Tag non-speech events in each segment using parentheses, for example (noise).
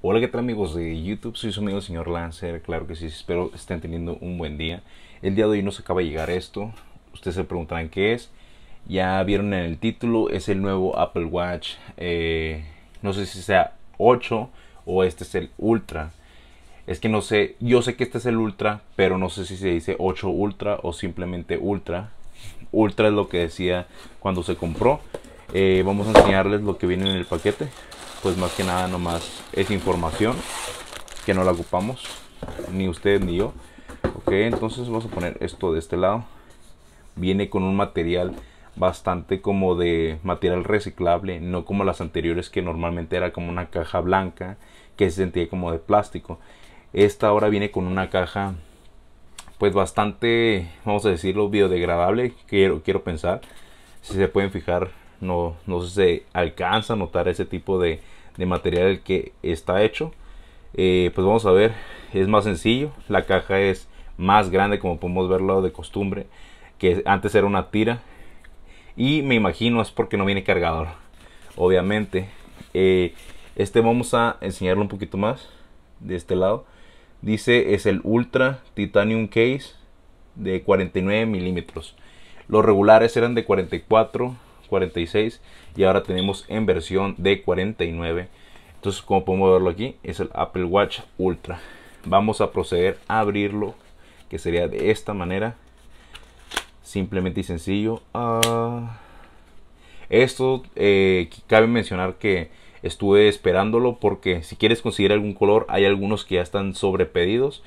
Hola, ¿qué tal amigos de YouTube? Soy su amigo el señor Lancer, claro que sí, espero estén teniendo un buen día. El día de hoy nos acaba de llegar esto, ustedes se preguntarán qué es, ya vieron en el título, es el nuevo Apple Watch, eh, no sé si sea 8 o este es el Ultra. Es que no sé, yo sé que este es el Ultra, pero no sé si se dice 8 Ultra o simplemente Ultra. Ultra es lo que decía cuando se compró. Eh, vamos a enseñarles lo que viene en el paquete pues más que nada nomás es información que no la ocupamos, ni usted ni yo. Ok, entonces vamos a poner esto de este lado. Viene con un material bastante como de material reciclable, no como las anteriores que normalmente era como una caja blanca que se sentía como de plástico. Esta ahora viene con una caja pues bastante, vamos a decirlo, biodegradable, quiero, quiero pensar. Si se pueden fijar, no, se alcanza a notar ese tipo de, material que está hecho eh, pues vamos a ver es más sencillo la caja es más grande como podemos verlo de costumbre que antes era una tira y me imagino es porque no viene cargador obviamente eh, este vamos a enseñarlo un poquito más de este lado dice es el ultra titanium case de 49 milímetros los regulares eran de 44 46 y ahora tenemos en versión de 49 entonces como podemos verlo aquí es el Apple Watch Ultra vamos a proceder a abrirlo que sería de esta manera simplemente y sencillo ah, esto eh, cabe mencionar que estuve esperándolo porque si quieres conseguir algún color hay algunos que ya están sobrepedidos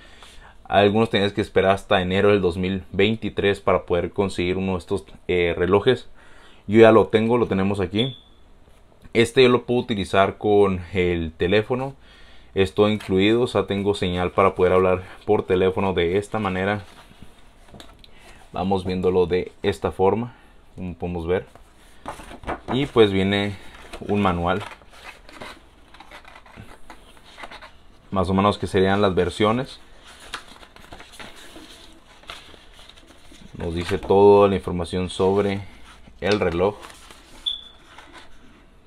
algunos tenías que esperar hasta enero del 2023 para poder conseguir uno de estos eh, relojes yo ya lo tengo, lo tenemos aquí. Este yo lo puedo utilizar con el teléfono. Esto incluido, o sea, tengo señal para poder hablar por teléfono de esta manera. Vamos viéndolo de esta forma, como podemos ver. Y pues viene un manual. Más o menos que serían las versiones. Nos dice toda la información sobre el reloj.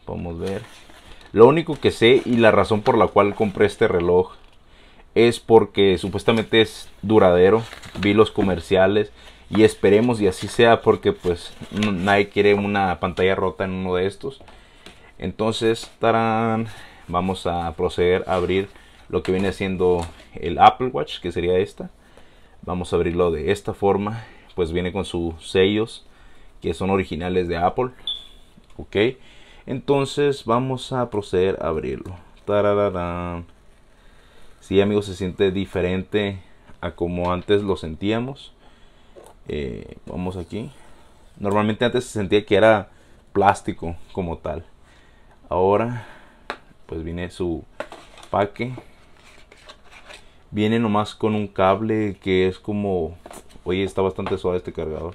a ver. Lo único que sé y la razón por la cual compré este reloj es porque supuestamente es duradero. Vi los comerciales y esperemos y así sea porque pues nadie quiere una pantalla rota en uno de estos. Entonces, tarán, vamos a proceder a abrir lo que viene siendo el Apple Watch, que sería esta. Vamos a abrirlo de esta forma. Pues viene con sus sellos que son originales de Apple. Ok, entonces vamos a proceder a abrirlo. Tarararán. Sí, amigos, se siente diferente a como antes lo sentíamos. Eh, vamos aquí. Normalmente antes se sentía que era plástico como tal. Ahora, pues viene su paque. Viene nomás con un cable que es como... Oye, está bastante suave este cargador.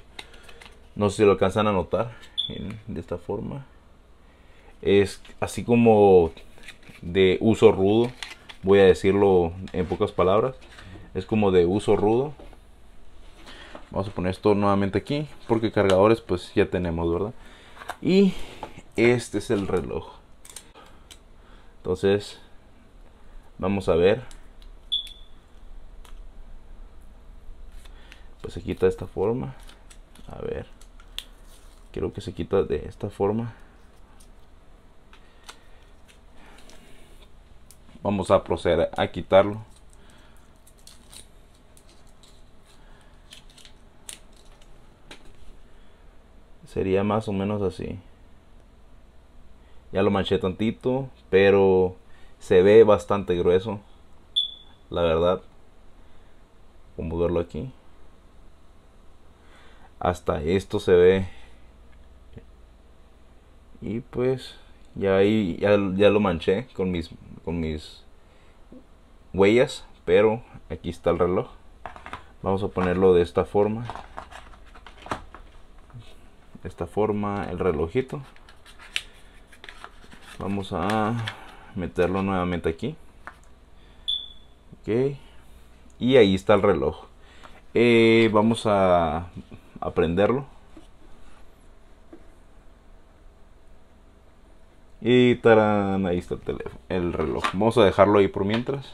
No sé si lo alcanzan a notar de esta forma. Es así como de uso rudo, voy a decirlo en pocas palabras. Es como de uso rudo. Vamos a poner esto nuevamente aquí, porque cargadores pues ya tenemos, ¿verdad? Y este es el reloj. Entonces, vamos a ver. Pues aquí está esta forma. A ver. Quiero que se quita de esta forma vamos a proceder a quitarlo sería más o menos así ya lo manché tantito pero se ve bastante grueso la verdad a verlo aquí hasta esto se ve y pues ya ahí ya, lo manché con mis, con mis huellas, pero aquí está el reloj. Vamos a ponerlo de esta forma. De esta forma el relojito. Vamos a meterlo nuevamente aquí. Ok. Y ahí está el reloj. Eh, vamos a, aprenderlo Y tarán, ahí está el teléfono, el reloj. Vamos a dejarlo ahí por mientras.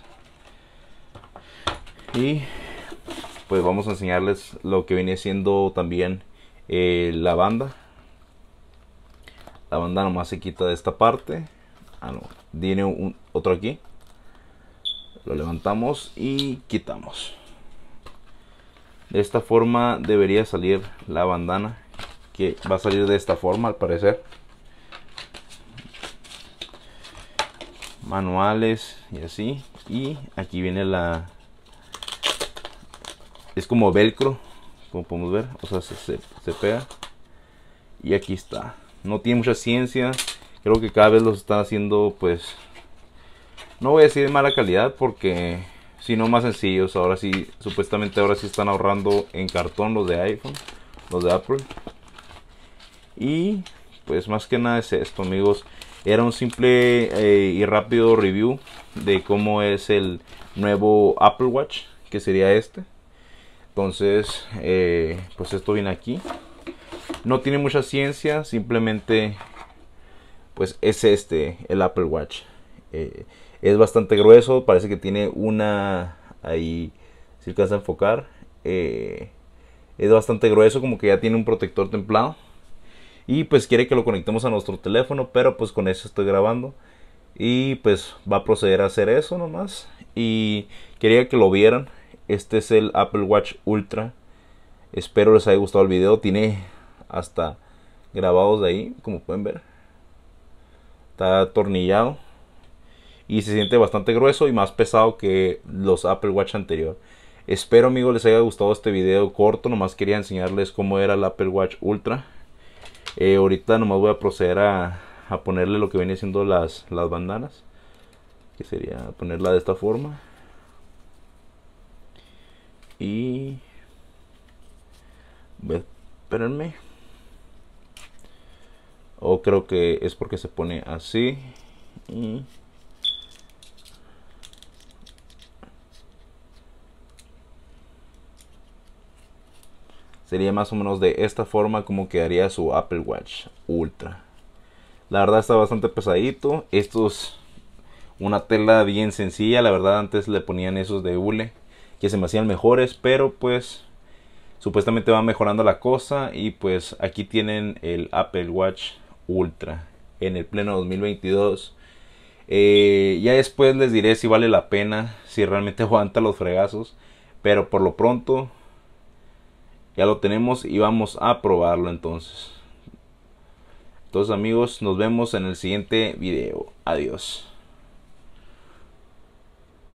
Y pues vamos a enseñarles lo que viene siendo también eh, la banda. La banda nomás se quita de esta parte. Ah, no, tiene otro aquí. Lo levantamos y quitamos. De esta forma debería salir la bandana. Que va a salir de esta forma al parecer. manuales y así y aquí viene la es como velcro como podemos ver o sea se, se, pega y aquí está no tiene mucha ciencia creo que cada vez los están haciendo pues no voy a decir de mala calidad porque si no más sencillos ahora sí supuestamente ahora sí están ahorrando en cartón los de iPhone los de Apple y pues más que nada es esto amigos era un simple eh, y rápido review de cómo es el nuevo Apple Watch, que sería este. Entonces, eh, pues esto viene aquí. No tiene mucha ciencia, simplemente pues es este, el Apple Watch. Eh, es bastante grueso, parece que tiene una ahí, si alcanza a enfocar. es bastante grueso, como que ya tiene un protector templado. Y pues quiere que lo conectemos a nuestro teléfono, pero pues con eso estoy grabando. Y pues va a proceder a hacer eso nomás. Y quería que lo vieran. Este es el Apple Watch Ultra. Espero les haya gustado el video. Tiene hasta grabados de ahí, como pueden ver. Está atornillado. Y se siente bastante grueso y más pesado que los Apple Watch anterior. Espero amigos les haya gustado este video corto. Nomás quería enseñarles cómo era el Apple Watch Ultra. Eh, ahorita nomás voy a proceder a, ponerle lo que viene siendo las, las bandanas. Que sería ponerla de esta forma. Y... Espérenme. O creo que es porque se pone así. Y... sería más o menos de esta forma como quedaría su Apple Watch Ultra. La verdad está bastante pesadito. Esto es una tela bien sencilla. La verdad antes le ponían esos de hule que se me hacían mejores, pero pues supuestamente va mejorando la cosa y pues aquí tienen el Apple Watch Ultra en el pleno 2022. Eh, ya después les diré si vale la pena, si realmente (laughs) aguanta los fregazos, pero por lo pronto ya lo tenemos y vamos a probarlo entonces entonces amigos nos vemos en el siguiente video adiós